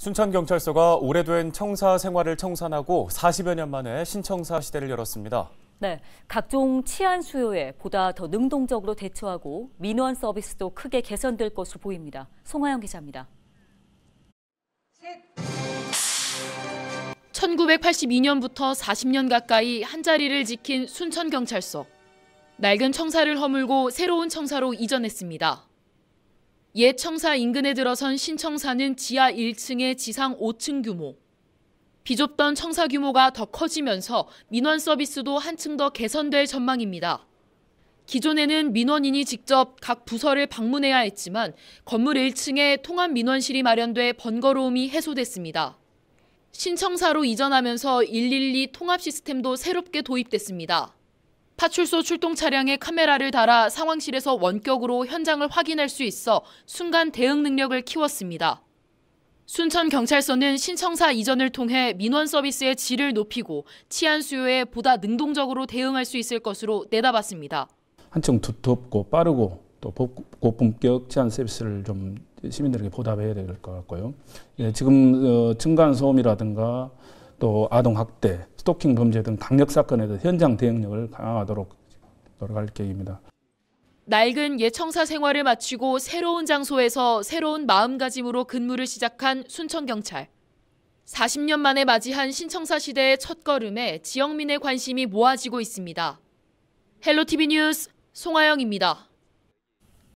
순천경찰서가 오래된 청사 생활을 청산하고 40여 년 만에 신청사 시대를 열었습니다. 네, 각종 치안 수요에 보다 더 능동적으로 대처하고 민원 서비스도 크게 개선될 것으로 보입니다. 송하영 기자입니다. 1982년부터 40년 가까이 한자리를 지킨 순천경찰서. 낡은 청사를 허물고 새로운 청사로 이전했습니다. 옛청사 인근에 들어선 신청사는 지하 1층에 지상 5층 규모. 비좁던 청사 규모가 더 커지면서 민원 서비스도 한층 더 개선될 전망입니다. 기존에는 민원인이 직접 각 부서를 방문해야 했지만 건물 1층에 통합 민원실이 마련돼 번거로움이 해소됐습니다. 신청사로 이전하면서 112 통합 시스템도 새롭게 도입됐습니다. 파출소 출동 차량에 카메라를 달아 상황실에서 원격으로 현장을 확인할 수 있어 순간 대응 능력을 키웠습니다. 순천경찰서는 신청사 이전을 통해 민원 서비스의 질을 높이고 치안 수요에 보다 능동적으로 대응할 수 있을 것으로 내다봤습니다. 한층 두텁고 빠르고 또 고품격 치안 서비스를 좀 시민들에게 보답해야 될 것 같고요. 예, 지금 어, 층간 소음이라든가 또 아동 학대, 스토킹 범죄 등 강력 사건에 대 현장 대응력을 강화하도록 노력할 계획입니다. 낡은 예청사 생활을 마치고 새로운 장소에서 새로운 마음가짐으로 근무를 시작한 순천경찰. 40년 만에 맞이한 신청사 시대의 첫걸음에 지역민의 관심이 모아지고 있습니다. 헬로티비 뉴스 송하영입니다.